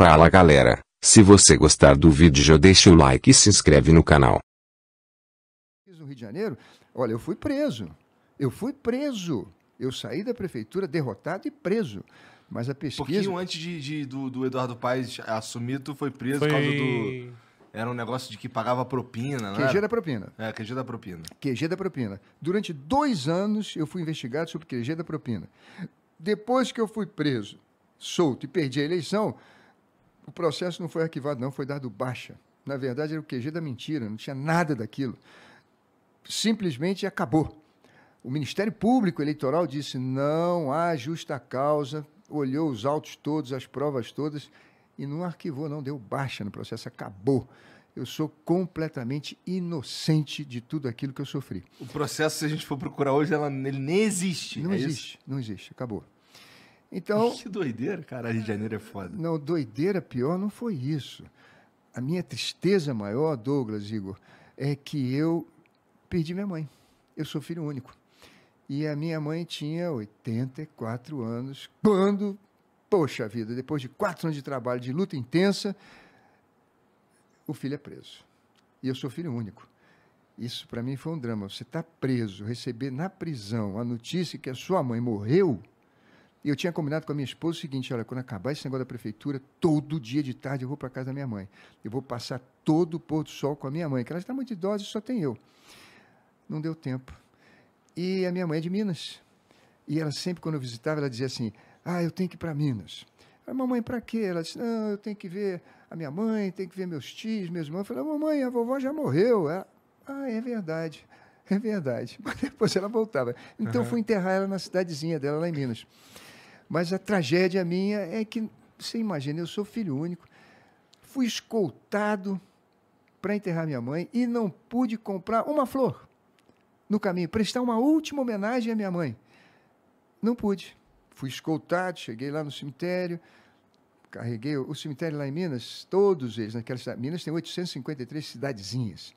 Fala galera, se você gostar do vídeo já deixa o like e se inscreve no canal. No Rio de Janeiro, olha, eu fui preso. Eu fui preso. Eu saí da prefeitura derrotado e preso. Mas a pesquisa... Pouquinho antes de, de- do, do Eduardo Paes assumir, tu foi preso por causa do... Era um negócio de que pagava propina, né? QG da propina. É, QG da propina. QG da propina. Durante dois anos eu fui investigado sobre QG da propina. Depois que eu fui preso, solto e perdi a eleição, o processo não foi arquivado, não, foi dado baixa. Na verdade, era o QG da mentira, não tinha nada daquilo. Simplesmente acabou. O Ministério Público Eleitoral disse: não há justa causa, olhou os autos todos, as provas todas, e não arquivou, não, deu baixa no processo, acabou. Eu sou completamente inocente de tudo aquilo que eu sofri. O processo, se a gente for procurar hoje, ela, ele nem existe. Não é existe, isso? não existe, acabou. Então. Que doideira, cara. Rio de Janeiro é foda. Não, doideira pior não foi isso. A minha tristeza maior, Douglas, Igor, é que eu perdi minha mãe. Eu sou filho único. E a minha mãe tinha 84 anos quando, poxa vida, depois de quatro anos de trabalho, de luta intensa, o filho é preso. E eu sou filho único. Isso para mim foi um drama. Você está preso, receber na prisão a notícia que a sua mãe morreu, e eu tinha combinado com a minha esposa o seguinte: olha, quando acabar esse negócio da prefeitura, todo dia de tarde eu vou para casa da minha mãe. Eu vou passar todo o pôr do sol com a minha mãe, que ela está muito idosa e só tem eu. Não deu tempo. E a minha mãe é de Minas. E ela sempre, quando eu visitava, ela dizia assim: ah, eu tenho que ir para Minas. A ah, mamãe, para quê? Ela disse: não, eu tenho que ver a minha mãe, tenho que ver meus tios, meus irmãos. Eu falei: mamãe, a vovó já morreu. Ela, ah, é verdade. É verdade. Mas depois ela voltava. Então uhum. fui enterrar ela na cidadezinha dela, lá em Minas. Mas a tragédia minha é que, você imagina, eu sou filho único, fui escoltado para enterrar minha mãe e não pude comprar uma flor no caminho, prestar uma última homenagem à minha mãe. Não pude. Fui escoltado, cheguei lá no cemitério, carreguei o cemitério lá em Minas, todos eles naquela cidade. Minas tem 853 cidadezinhas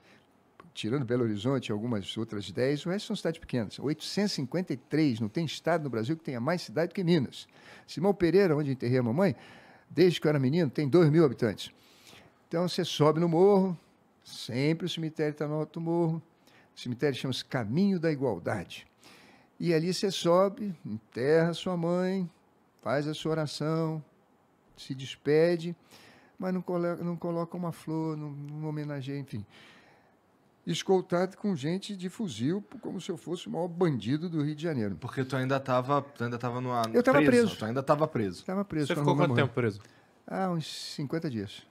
tirando Belo Horizonte e algumas outras 10, o resto são cidades pequenas. 853, não tem estado no Brasil que tenha mais cidade do que Minas. Simão Pereira, onde enterrei a mamãe, desde que eu era menino, tem 2 mil habitantes. Então você sobe no morro, sempre o cemitério está no alto morro. O cemitério chama-se Caminho da Igualdade. E ali você sobe, enterra sua mãe, faz a sua oração, se despede, mas não coloca, não coloca uma flor, não, não homenageia, enfim escoltado com gente de fuzil, como se eu fosse o maior bandido do Rio de Janeiro. Porque tu ainda estava ainda tava numa... Eu estava preso. preso. Tu ainda estava preso. Estava preso. Você ficou quanto mãe. tempo preso? Ah, uns 50 dias.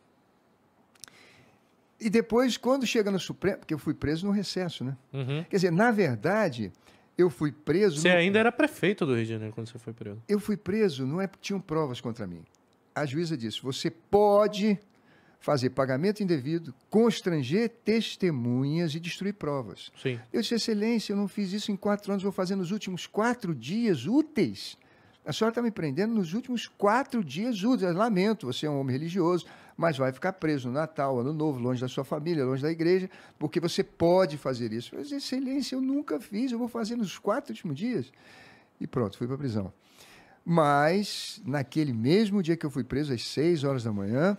E depois, quando chega no Supremo, porque eu fui preso no recesso, né? Uhum. Quer dizer, na verdade, eu fui preso... Você no... ainda era prefeito do Rio de Janeiro quando você foi preso. Eu fui preso, não é porque tinham provas contra mim. A juíza disse, você pode fazer pagamento indevido, constranger testemunhas e destruir provas. Sim. Eu disse, Excelência, eu não fiz isso em quatro anos, vou fazer nos últimos quatro dias úteis. A senhora está me prendendo nos últimos quatro dias úteis. Lamento, você é um homem religioso, mas vai ficar preso no Natal, Ano Novo, longe da sua família, longe da igreja, porque você pode fazer isso. Eu disse, Excelência, eu nunca fiz, eu vou fazer nos quatro últimos dias. E pronto, fui para a prisão. Mas, naquele mesmo dia que eu fui preso, às seis horas da manhã,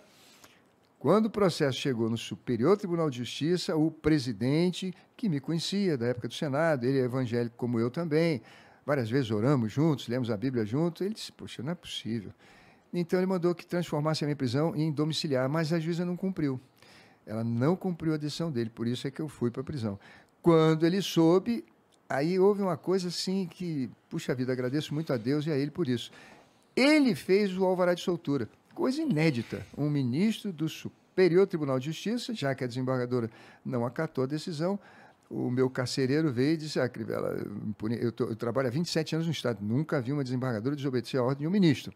quando o processo chegou no Superior Tribunal de Justiça, o presidente, que me conhecia da época do Senado, ele é evangélico como eu também, várias vezes oramos juntos, lemos a Bíblia juntos, ele disse: Poxa, não é possível. Então ele mandou que transformasse a minha prisão em domiciliar, mas a juíza não cumpriu. Ela não cumpriu a decisão dele, por isso é que eu fui para a prisão. Quando ele soube, aí houve uma coisa assim que, puxa vida, agradeço muito a Deus e a ele por isso. Ele fez o alvará de soltura coisa inédita. Um ministro do Superior Tribunal de Justiça, já que a desembargadora não acatou a decisão, o meu carcereiro veio e disse: Ah, Crivella, eu, tô, eu trabalho há 27 anos no Estado, nunca vi uma desembargadora desobedecer a ordem de um ministro.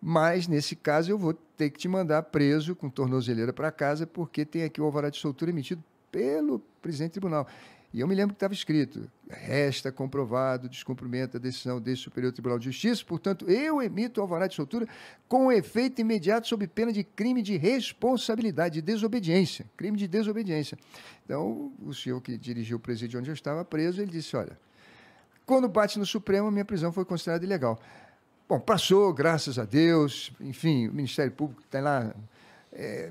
Mas, nesse caso, eu vou ter que te mandar preso com tornozeleira para casa, porque tem aqui o alvará de soltura emitido pelo presidente do tribunal. E eu me lembro que estava escrito: resta comprovado o descumprimento da decisão deste Superior Tribunal de Justiça, portanto, eu emito alvará de soltura com efeito imediato sob pena de crime de responsabilidade, de desobediência. Crime de desobediência. Então, o senhor que dirigiu o presídio onde eu estava preso, ele disse: olha, quando bate no Supremo, minha prisão foi considerada ilegal. Bom, passou, graças a Deus, enfim, o Ministério Público está lá. É,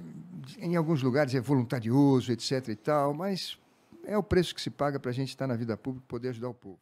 em alguns lugares é voluntarioso, etc. e tal, mas é o preço que se paga para a gente estar na vida pública e poder ajudar o povo.